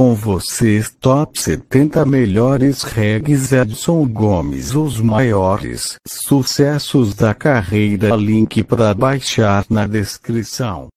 com vocês top 70 melhores regs Edson Gomes os maiores sucessos da carreira link para baixar na descrição